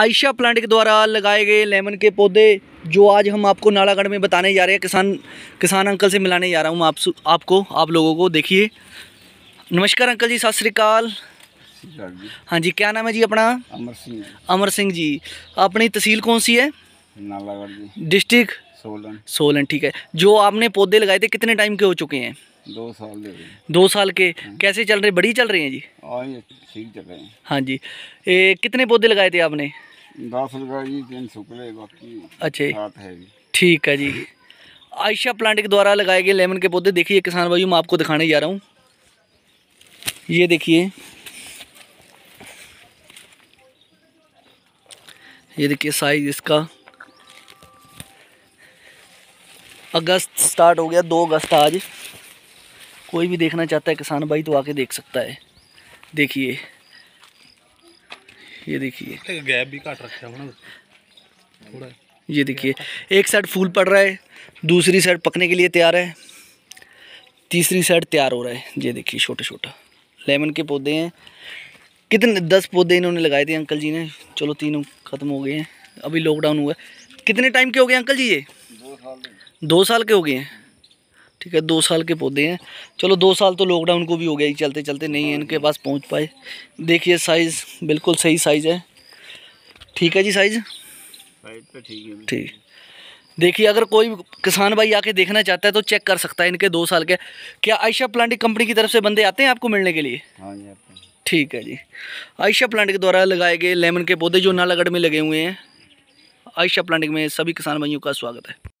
Ayesha plant के द्वारा लगाए गए लेमन के पौधे जो आज हम आपको नालागढ़ में बताने जा रहे हैं किसान किसान अंकल से मिलाने जा रहा हूँ आप आपको आप लोगों को देखिए नमस्कार अंकल जी सत श्रीकाल हाँ जी क्या नाम है जी अपना अमर सिंह अमर सिंह जी अपनी तहसील कौन सी है नालागढ़ डिस्ट्रिक्ट सोलन सोलन ठीक है जो आपने पौधे लगाए थे कितने टाइम के हो चुके हैं दो साल दो साल के हम्म। कैसे चल रहे बड़ी चल रही हैं जी हाँ, ठीक चल रहे हैं हाँ जी ए, कितने पौधे लगाए थे आपने दस लगाए बाकी ठीक है जी आयशा प्लांट के द्वारा लगाए गए लेमन के पौधे देखिए किसान भाई मैं आपको दिखाने जा रहा हूँ ये देखिए ये देखिए साइज इसका अगस्त स्टार्ट हो गया दो अगस्त आज कोई भी देखना चाहता है किसान भाई तो आके देख सकता है देखिए ये देखिए गैप भी काट रखा है थोड़ा ये देखिए एक साइड फूल पड़ रहा है दूसरी साइड पकने के लिए तैयार है तीसरी साइड तैयार हो रहा है ये देखिए छोटा छोटा लेमन के पौधे हैं कितने दस पौधे इन्होंने लगाए थे अंकल जी ने चलो तीनों ख़त्म हो गए हैं अभी लॉकडाउन हुआ है कितने टाइम के हो गए अंकल जी ये दो साल के हो गए हैं ठीक है दो साल के पौधे हैं चलो दो साल तो लॉकडाउन को भी हो गया ही चलते चलते नहीं है इनके पास पहुंच पाए देखिए साइज़ बिल्कुल सही साइज़ है ठीक है जी साइज़ तो ठीक ठीक देखिए अगर कोई किसान भाई आके देखना चाहता है तो चेक कर सकता है इनके दो साल के क्या आयशा प्लांटिक कंपनी की तरफ से बंदे आते हैं आपको मिलने के लिए हाँ ठीक है जी आयशा प्लांट के द्वारा लगाए गए लेमन के पौधे जो नालागढ़ में लगे हुए हैं आयशा प्लांटिंग में सभी किसान भाइयों का स्वागत है